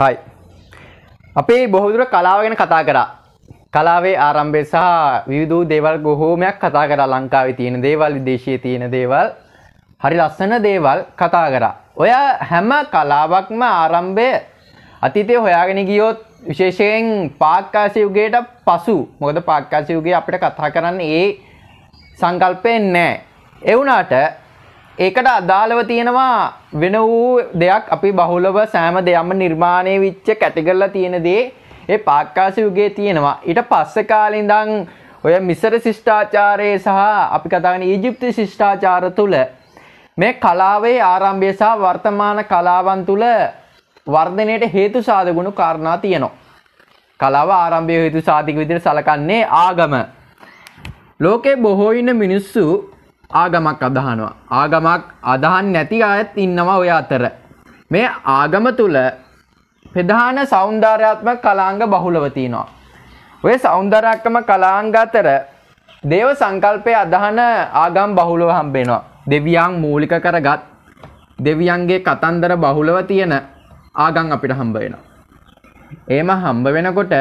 හයි අපේ බොහුදුර කලාව ගැන කතා කරා කලාවේ ආරම්භය සහ විවිධූ දේවල් ගොහෝමයක් කතා කරා ලංකාවේ තියෙන දේවල් විදේශය තියෙන දේවල් හරි ලස්සන දේවල් කතා කරා ඔය හැම කලාවක්ම ආරම්භය අතීතය හොයාගෙන ගියොත් විශේෂයෙන් පාක්කාසියුගේට පසු මොකද පාක්කාසියුගේ අපිට කතා කරන්න ඒ සංකල්පයෙන් නෑ එවුනාට ඒකට අදාළව තියෙනවා වෙන වූ දෙයක් අපි බහුලව සෑම දෙයක්ම නිර්මාණය වෙච්ච කැටගරිලා තියෙන දේ ඒ පාක්කාස යුගයේ තියෙනවා. ඊට පස්සේ කාලේ ඉඳන් ඔය මිසර ශිෂ්ටාචාරයේ සහ අපි කතා කරන ඊජිප්තු ශිෂ්ටාචාර තුල මේ කලාවේ ආරම්භය සහ වර්තමාන කලාවන් තුල වර්ධනයට හේතු සාධකුණු කාරණා තියෙනවා. කලාව ආරම්භයේ හේතු සාධක විදිහට සලකන්නේ ආගම. ලෝකේ බොහෝ ඉන්න මිනිස්සු ආගමක් අදහනවා. ආගමක් අදහන් නැති අයත් ඉන්නවා ඔය අතර. මේ ආගම තුළ ප්‍රධාන සෞන්දර්යාත්මක කලාංග බහුලව තියෙනවා. ඔය සෞන්දර්යාත්මක කලාංග අතර දේව සංකල්පය අදහන ආගම් බහුලව හම්බෙනවා. දෙවියන් මූලික කරගත් දෙවියන්ගේ කතන්දර බහුලව තියෙන ආගම් අපිට හම්බ වෙනවා. එහෙම හම්බ වෙනකොට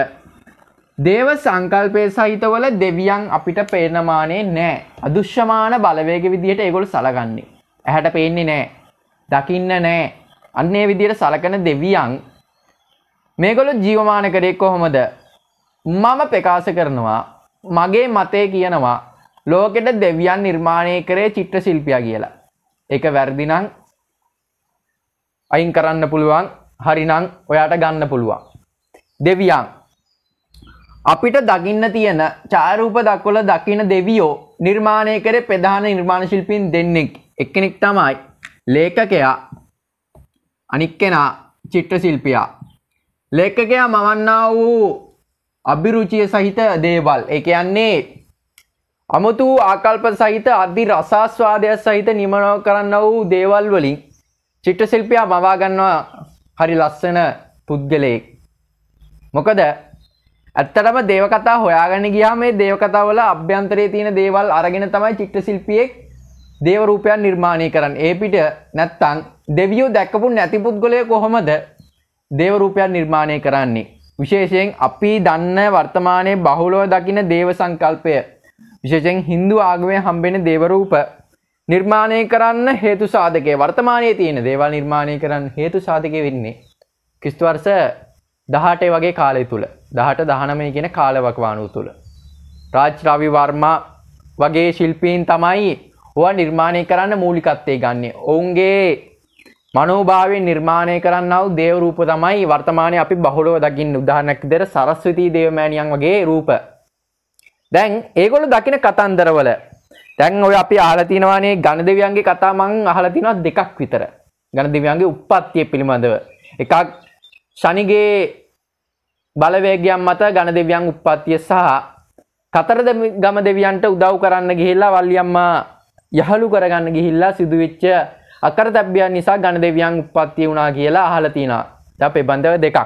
දේව සංකල්පය සහිතවල දෙවියන් අපිට පේනමානේ නෑ අදුශ්‍යමාන බලවේග විදිහට ඒගොල් සලගන්නේ. ඇහැට පේන්නේ නෑ. දකින්න නෑ. අන්නේ විදියට සලකන දෙවියන් මේගොලු ජීවමාන කරේ කොහොමද. මම ප්‍රකාශ කරනවා මගේ මතය කියනවා ලෝකෙට දෙවියන් නිර්මාණය කරේ චිත්‍ර ශිල්පියා කියලා. එක වැරදිනං අයින් කරන්න පුළුවන් හරිනං ඔයාට ගන්න පුළුවන්. දෙවියන් අපිට දකින්න තියෙන චාරූප දක්වල දකින දෙවියෝ නිර්මාණය කරේ ප්‍රධාන නිර්මාණශිල්පීන් දෙන්නෙක් එක්කෙනෙක් තමයි ලේඛකයා අනික් කෙනා චිත්‍ර ශිල්පියා ලේඛකයා මවන්නා වූ අභිරුචිය සහිත දේවල් ඒ කියන්නේ අමුතු ආකල්ප සහිත අධි රසාස්වාදය සහිත නිමනව කරන්න වූ දේවල් වලින් චිත්‍ර ශිල්පියා මවා ගන්නවා හරි ලස්සන පුද්ගලයෙක් මොකද ඇත්තටම දේවකතා හොයාගෙන ගියා මේ දේවකතාවල අභ්‍යන්තරයේ තියෙන දේවල් අරගෙන තමයි චිත්‍ර ශිල්පියෙක් දේව රූපයන් නිර්මාණය කරන්නේ. ඒ පිට නැත්තම් දෙවියෝ දැක්කපු නැති පුද්ගලයා කොහොමද දේව රූපයන් නිර්මාණය කරන්නේ? විශේෂයෙන් අපි දන්න වර්තමානයේ බහුලව දකින දේව සංකල්පය විශේෂයෙන් Hindu ආගමේ හම්බෙන දේව රූප නිර්මාණය කරන්න හේතු සාධකයේ වර්තමානයේ තියෙන දේවල් නිර්මාණය කරන්න හේතු සාධකයේ වෙන්නේ ක්‍රිස්තු වර්ෂ 18 වගේ කාලය තුල. දහට දහනමය ගෙන කාලවකවානු තුළ. රාජ්‍රවි වර්මා වගේ ශිල්පීන් තමයි ඔවා නිර්මාණය කරන්න මූලිකත්තේ ගන්නේ. ඔවුන්ගේ මනෝභාවෙන් නිර්මාණය කරන්නව දේවරූප තමයි වර්තමානය අපි බහුලව දකිින් උදාහනක් දෙර සරස්වතිී දේවමෑණියන් වගේ රූප. දැන් ඒගොලු දකින කතන්දරවල තැන් ඔය අපි ආලතිනවානේ ගණ දෙවියන්ගේ කතාමං අහලතිනවත් දෙකක් විතර ගණ දෙවියන්ගේ උපත්තිය පිළිබඳව එකක් ශනිගේ බලවේගයන් මත ගණ දෙවියන් උප්පත්තිය සහ කතර ගම දෙවියන්ට උදව් කරන්න ගිහිල්ලා වල්ලියම්මා යහළු කරගන්න ගිහිල්ලා සිදුවෙච්ච අකර තැබ්බියන් නිසා ගණ දෙවියන් උප්පත්තිය වුණා කියලා අහලතිනා ද පෙබන්ධව දෙකක්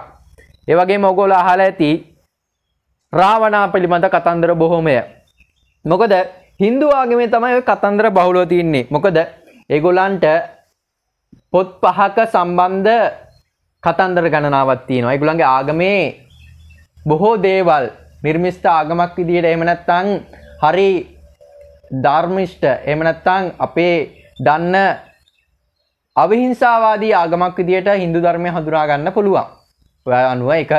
ඒවගේ මොගොල අහල ඇති රාවනා පිළිබඳ කතන්දර බොහොමය. මොකද හින්දු ආගමේ තමයි කතන්දර බහුලෝ තින්නේ. මොකද ඒගොල්ලන්ට පොත් පහක සම්බන්ධ කතන්දර ගණනාවක් තියෙනවා. ඒගොල්ලන්ගේ ආගමේ බොහෝ දේවල් නිර්මිෂ්ට ආගමක් විදිහට එහෙම නැත්නම් හරි ධර්මිෂ්ඨ එහෙම නැත්නම් අපේ දන්න අවිහිංසාවාදී ආගමක් විදිහට Hindu ධර්මය හඳුනා ගන්න පුළුවන්. ඔය අනුව ඒක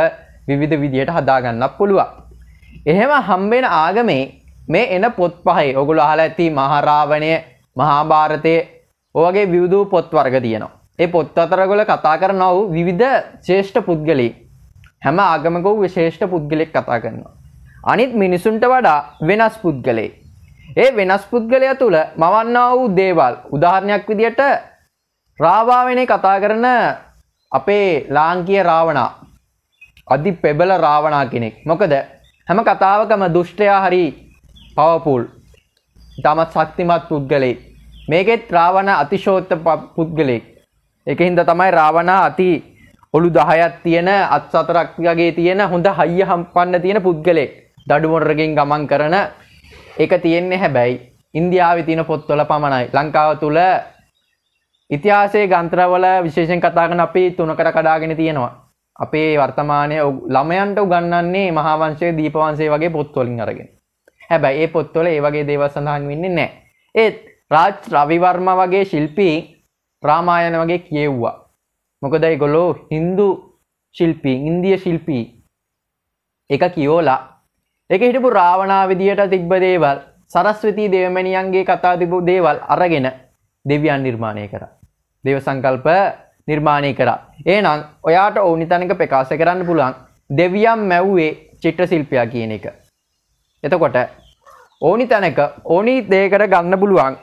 විවිධ විදිහට හදා ගන්නත් පුළුවන්. එහෙම හම්බෙන ආගමේ මේ එන පොත් පහේ ඔගොල්ලෝ අහලා ඇති මහරාවණය, මහාභාරතයේ ඔයගේ විවිධ පොත් වර්ග තියෙනවා. ඒ පොත් අතරගොල්ල කතා කරනව විවිධ ශ්‍රේෂ්ඨ පුද්ගලයන් හැම ආගමකෝ විශේෂ්ට පුද්ගලෙක් කතා කරනවා. අනිත් මිනිසුන්ට වඩා වෙනස් පුද්ගලේ. ඒ වෙනස් පුද්ගලය තුළ මවන්නා වූ දේවල් උදාහරණයක් විදියට රාවාවෙනේ කතා කරන අපේ ලාංකීය රාවණා අධි පෙබල රාවණා කෙනෙක්. මොකද හැම කතාවකම දුෂ්ටයා හරි පවපුල් ඉතාමත් ශක්තිමත් පුද්ගලෙක්. මේකෙත් රාවණ අතිශෝත්ත පුද්ගලෙක්. එක හින්ද තමයි රාවණා අති ඔළු දහයත් තියෙන අත් සතරක් වගේ තියෙන හොඳ හයිය හම්පන්න තියෙන පුද්ගලෙක් දඩුමොරගෙන් ගමන් කරන එක තියෙන්නේ හැබැයි ඉන්දියාවේ තියෙන පොත්වල පමණයි ලංකාව තුළ ඉතිහාසයේ ගන්ත්‍රවල විශේෂයෙන් කතා කරන අපි තුනකට කඩාගෙන තියෙනවා අපේ වර්තමානයේ ළමයන්ට උගන්වන්නේ මහා වංශයේ දීප වංශය වගේ පොත්වලින් අරගෙන හැබැයි ඒ පොත්වල ඒ වගේ දේවල් සඳහන් වෙන්නේ නැහැ ඒත් රාජ් රවිවර්ම වගේ ශිල්පී රාමායන වගේ කියෙව්වා මොකද ඒගොල්ලෝ හින්දු ශිල්පී ඉන්දිය ශිල්පී එක කියෝලා එක හිටපු රාවනා විදියට තිබ්බ දේවල් සරස්වති දේවමැනියන්ගේ කතා තිබු දේවල් අරගෙන දෙවියන් නිර්මාණය කර දෙව සංකල්ප නිර්මාණය කරා ඒනම් ඔයාට ඕනි තැනක ප්‍රකාශ කරන්න පුළුවන් දෙවියම් මැව්වේ චිත්‍ර ශිල්පයා කියන එක එතකොට ඕනි තැනක ඕනි දේකට ගන්න පුළුවන්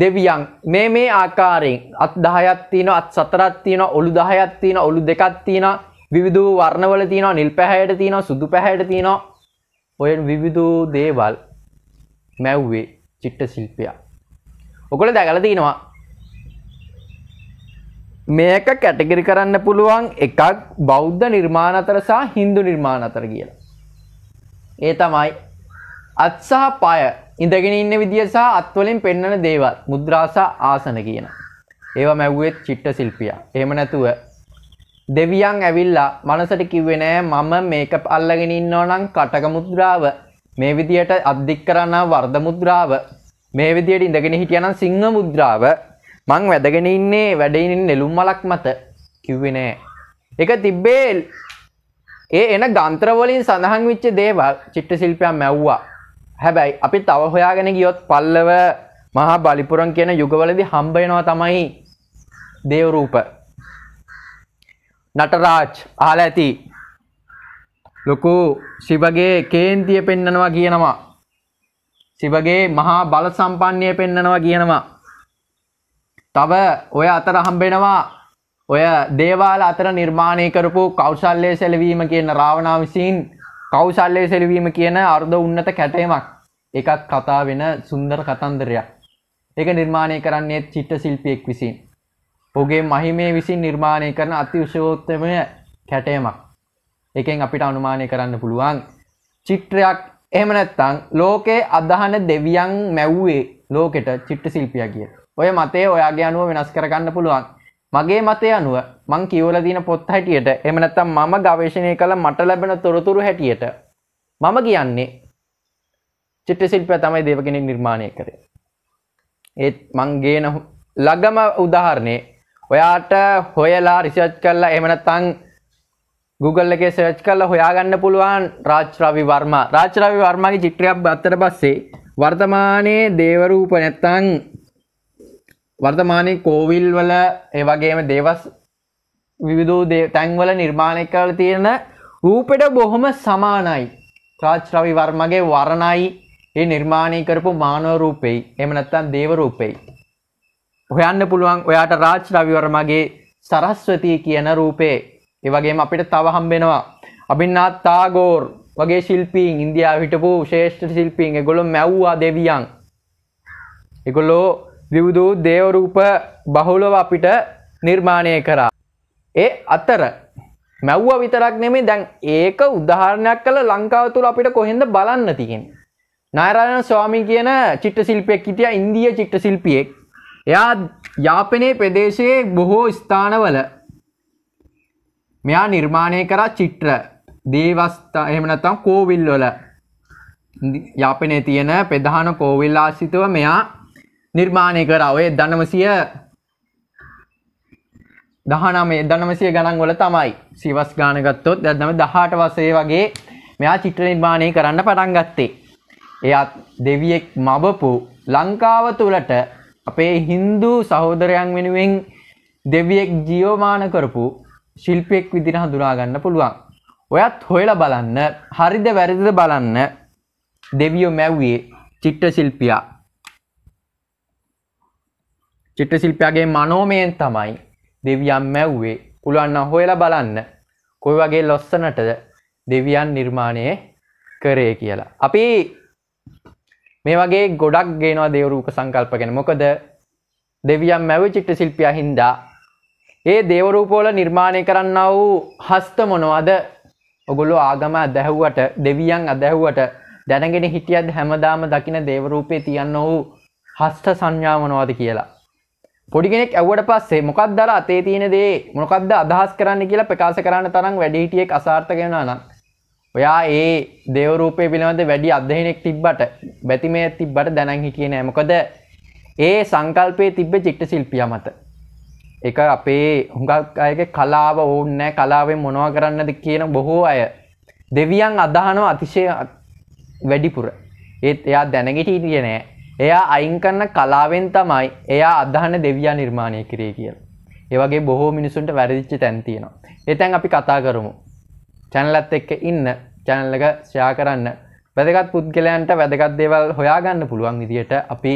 දෙවියන් මේ මේ ආකාරයෙන් අත් දහයත් තියෙන අත් සතරත් තියෙන ඔළු දහයත් තියෙන ඔළු දෙකක් තියෙන විවිධ වර්ණවල තියෙන නිල් පැහැයට තියෙන සුදු පැහැයට තියෙන ඔය විවිධ දේවල් මැව්වේ චිට්ට ශිල්පියා. ඔකොල දැකලා තියෙනවා මේක කැටගරි කරන්න පුළුවන් එකක් බෞද්ධ නිර්මාණ අතර සහ හින්දු නිර්මාණ අතර කියලා. ඒ තමයි අත්සාහ පය ඉඳගෙන ඉන්න විදිහ සහ අත්වලින් පෙන්වන දේවල් මුද්‍රාසා ආසන කියන. ඒවා මැව්වෙත් චිට්ට ශිල්පියා. එහෙම නැතුව දෙවියන් ඇවිල්ලා මනසට කිව්වේ නෑ මම මේක අල්ලගෙන ඉන්නවා නම් කටක මුද්‍රාව මේ විදියට අධික් කරන්න වර්ධ මුද්‍රාව මේ විදියට ඉඳගෙන හිටියනම් සිංහ මුද්‍රාව මං වැදගෙන ඉන්නේ වැඩයිනින් නෙළුම් මලක් මත කිව්වේ නෑ එක තිබ්බේ ඒ එන ගන්ත්‍රවලින් සඳහන් විච්ච දේවල් චිත්ත ශිල්පයක් මැව්වා හැබැයි අපි තව හොයාගෙන ගියොත් පල්ලව මහා බලිපුරන් කියන යුගවලදි හම්බයනවා තමයි දේවරූප නටරාජ් ආල ඇති ලොකු සිබගේ කේන්තිය පෙන්නනවා කියනවා සිබගේ මහා බල සම්පන්නය පෙන්නනවා කියනවා තව ඔය අතර හම්බෙනවා ඔය දේවාල අතර නිර්මාණය කරපු කෞශල්ලය සැලවීම කියන රාවනා විසින් කෞශල්ලය සෙලවීම කියන අර්ධ උන්නත කැටයමක් එකක් කතා වෙන සුන්දර කතන්දරයක් ඒක නිර්මාණය කරන්නේ චිත්ත ශිල්පියෙක් විසින් ඔහුගේ මහිමේ විසින් නිර්මාණය කරන අතිවිශයෝත්තමය කැටයමක් එකෙන් අපිට අනුමානය කරන්න පුළුවන් චිත්‍රයක් එහෙම නැත්තං ලෝකේ අදහන දෙවියන් මැව්වේ ලෝකෙට චිට්ට ශිල්පිය කිය ඔය මතේ ඔයාගේ අනුව වෙනස් කරගන්න පුළුවන් මගේ මතය අනුව මං කියවල දින පොත් හැටියට එමනැත්තම් මම ගවේශණය කළ මට ලැබෙන තොරතුරු හැටියට මම කියන්නේ චිත්‍ර ශිල්පය තමයි දේව කෙනෙක් නිර්මාණය කරේ ඒත් මංගේන ලගම උදාහරණේ ඔයාට හොයලා රිසර්ච් කරලා එමනත්තං Google එකේ සර්ච් කරලා හොයාගන්න පුළුවන් රාජ් රවි වර්මා රාජ් රවි වර්මාගේ චිත්‍රයක් අත්තර පස්සේ වර්තමානයේ දේවරූප නැත්තං වර්තමානය කෝවිල් වල ඒවගේම දේවස් විවිධූ තැන්වල නිර්මාණය කල තියෙන රූපෙට බොහොම සමානයි ත්‍රාච්රවි වර්මගේ වරණයි ඒ නිර්මාණය කරපු මානව රූපෙයි එම නැත්තන් දේව රූපෙයි හොයන්න පුළුවන් ඔයාට රාජ් රවිවර්මගේ සරස්වතිය කියන රූපේ ඒවගේම අපිට තව හම්බෙනවා අබින්නාත් තාගෝර් වගේ ශිල්පීන් ඉන්දයා හිටපු ශේෂ්ඨ ශිල්පීන් එගොලො මැව්වා දෙවියන් එකොල්ලෝ දිවුදූ දේවරූප බහුලව අපිට නිර්මාණය කරා. ඒ අතර මැව්ව විතරක් නෙමේ දැන් ඒක උදාහරණයක් කළ ලංකාව තුළ අපිට කොහෙන්ද බලන්න තියෙන්. නයරාණ ස්වාමි කියන චිට්ට ශිල්පයක් හිටිය ඉන්දිය චිට්ට ශිල්පියෙක් එයා යාපනයේ ප්‍රදේශයේ බොහෝ ස්ථානවල මෙයා නිර්මාණය කරා චිට්‍ර දේවස්ථා එහෙම නැත්නම් කෝවිල් වල යාපනයේ තියෙන ප්‍රධාන කෝවිල් ආශ්‍රිතව මෙයා නිර්මාණය කර ඔය දනමසිය දහනමේ දනමසිය ගණන් වල තමයි සිවස් ගානගත්තොත් දැදම දහට වසේ වගේ මෙයා චිත්‍ර නිර්මාණය කරන්න පටන් ගත්තේ එයත් දෙවියෙක් මබපු ලංකාව තුළට අපේ හින්දු සහෝදරයන් වෙනුවෙන් දෙවියෙක් ජියෝමාන කරපු ශිල්පයෙක් විදිර හඳුනාගන්න පුළුවන් ඔයත් හොයල බලන්න හරිද වැරදිද බලන්න දෙවියෝ මැව්වේ චිට්ට ශිල්පියා චිත්‍රශිල්පයාගේ මනෝමයෙන් තමයි දෙවියන් මැව්වේ පුළුවන්න හොයලා බලන්න කොයි වගේ ලොස්සනටද දෙවියන් නිර්මාණය කරේ කියලා. අපි මේ වගේ ගොඩක් ගේනවා දේවරූප සංකල්පගෙන මොකද දෙවියන් මැව චිට්ට ශිල්පිය හින්දා ඒ දේවරූපෝල නිර්මාණය කරන්න වූ හස්ත මොනවද ඔගොලු ආගම අදැහුවට දෙවියන් අදැහුවට දැනගෙන හිටියත් හැමදාම දකින දේවරූපය තියන්න වූ හස්ත සංඥාමනවාද කියලා පොඩිගෙනෙක් ඇවට පස්සේ මොකක් දර අතේ තියෙන දේ මොකක්ද අදහස් කරන්න කියලා ප්‍රකාශ කරන්න තරම් වැඩිහිටියෙක් අසාර්ථකෙන නම් ඔයා ඒ දේවරූපය පිළිබඳ වැඩි අධ්‍යයනෙක් තිබ්බට බැතිමය තිබ්බට දැනන් හිටියේ නෑ මොකද ඒ සංකල්පයේ තිබ්බ චිත්ත ශිල්පියා මත ඒක අපේ හුඟක් අයගේ කලාව ඕන්නෑ කලාවෙන් මොනවා කරන්නද කියන බොහෝ අය දෙවියන් අදහනව අතිශය වැඩිපුර ඒත් එයා දැනගිට හිටිය නෑ එයා අයින් කරන්න කලාවෙන් තමයි එයා අදහන දෙවියා නිර්මාණය කරේ කියලා. ඒවගේ බොහෝ මිනිසුන්ට වැරදිච්චි තැන්තියෙනවා. එතැන් අපි කතා කරමු. චැනලත් එක්ක ඉන්න චැනල්ලක ෂයා කරන්න වැදගත් පුද්ගලයන්ට වැදගත් දේවල් හොයාගන්න පුළුවන් විදියට අපි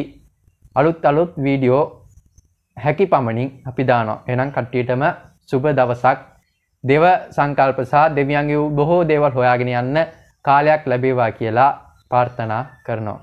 අලුත් අලුත් වීඩියෝ හැකි පමණින් අපි දානවා එනම් කට්ටියටම සුබ දවසක් දෙව සංකල්ප සහ දෙවියන්ගේ බොහෝ දේවල් හොයාගෙන යන්න කාලයක් ලැබේවා කියලා පාර්ථනා කරනවා.